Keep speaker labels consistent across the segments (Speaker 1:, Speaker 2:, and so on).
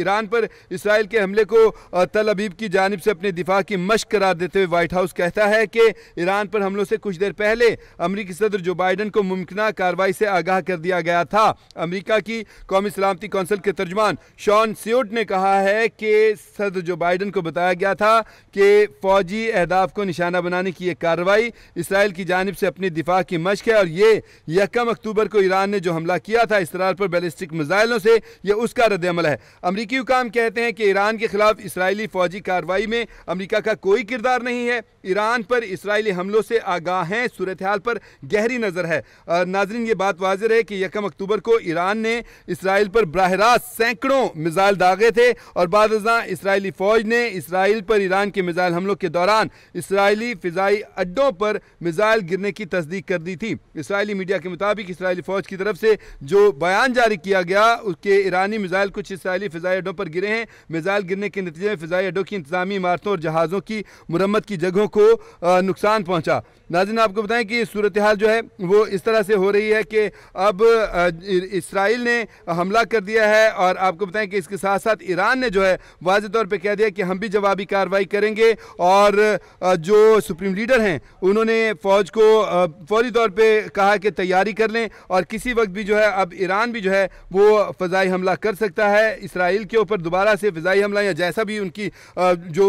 Speaker 1: Iran पर Israel के हमले को तल अबीब की जानब से अपने दिफा की मश्क करार देते हुए व्हाइट हाउस कहता है कि ईरान पर हमलों से कुछ देर पहले अमरीकी सदर जो बाइडन को मुमकिन कार्रवाई से आगाह कर दिया गया था अमरीका की कौमी सलामती कौंसिल के तर्जमान शॉन सियोट ने कहा है कि सदर जो बाइडन को बताया गया था कि फौजी अहदाफ को निशाना बनाने की यह कार्रवाई इसराइल की जानब से अपने दिफा की मश्क है और ये यकम अक्टूबर को ईरान ने जो हमला किया था इसराइल पर बैलिस्टिक मिज़ाइलों से यह उसका रद्द है अमरीका अमरीकी हुकाम कहते हैं कि ईरान के खिलाफ इसराइली फौजी कार्रवाई में अमरीका का कोई किरदार नहीं है ईरान पर इसराइली हमलों से आगाह हैं सूरत हाल पर गहरी नज़र है नाजरन ये बात वाजिर है कि यकम अक्टूबर को ईरान ने इसराइल पर बरह रास्त सैकड़ों मिज़ाइल दागे थे और बाद इसराइली फ़ौज ने इसराइल पर ईरान के मिज़ाइल हमलों के दौरान इसराइली फ़िज़ाई अड्डों पर मिज़ाइल गिरने की तस्दीक कर दी थी इसराइली मीडिया के मुताबिक इसराइली फ़ौज की तरफ से जो बयान जारी किया गया उसके ईरानी मिज़ाइल कुछ इसराइली फ़िज़ाई फ़िज़ाई अड्डों पर गिरे हैं मिज़ाइल गिरने के नतीजे में फ़िज़ाई अड्डों की इंतजामी इमारतों और जहाज़ों की मरम्मत की जगहों को नुकसान पहुँचा नाजिन आपको बताएं कि सूरत हाल जो है वो इस तरह से हो रही है कि अब इसराइल ने हमला कर दिया है और आपको बताएं कि इसके साथ साथ ईरान ने जो है वाज तौर पर कह दिया कि हम भी जवाबी कार्रवाई करेंगे और जो सुप्रीम लीडर हैं उन्होंने फ़ौज को फौरी तौर पर कहा कि तैयारी कर लें और किसी वक्त भी जो है अब ईरान भी जो है वो फ़जाई हमला कर सकता है इसराइल के ऊपर दोबारा से फ़िज़ाई हमला या जैसा भी उनकी जो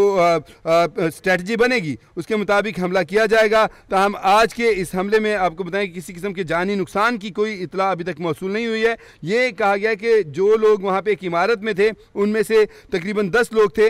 Speaker 1: स्ट्रेटजी बनेगी उसके मुताबिक हमला किया जाएगा तो हम आज के इस हमले में आपको बताएं कि किसी किस्म के जानी नुकसान की कोई इतला अभी तक मौसू नहीं हुई है ये कहा गया कि जो लोग वहाँ पर एक इमारत में थे उनमें से तकरीबन दस लोग थे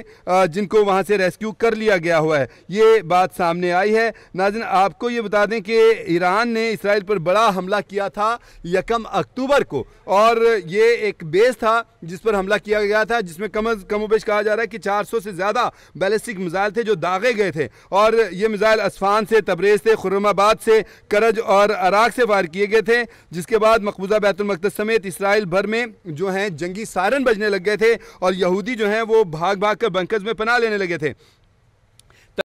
Speaker 1: जिनको वहाँ से रेस्क्यू कर लिया गया हुआ है ये बात सामने आई है नाजन आपको ये बता दें कि ईरान ने इसराइल पर बड़ा हमला किया था यकम अक्टूबर को और ये एक बेस था जिस पर हमला किया गया गया था जिसमें कम अज कम उपेश कहा जा रहा है कि 400 से ज़्यादा बैलिस्टिक मिज़ाइल थे जो दागे गए थे और ये मिज़ाइल असफान से तबरेज़ से खुरमाबाद से करज और अराक से वार किए गए थे जिसके बाद मकबूजा बैतुलमकदस समेत इसराइल भर में जो हैं जंगी सारन बजने लग गए थे और यहूदी जो हैं वो भाग भाग कर बंकज में पना लेने लगे थे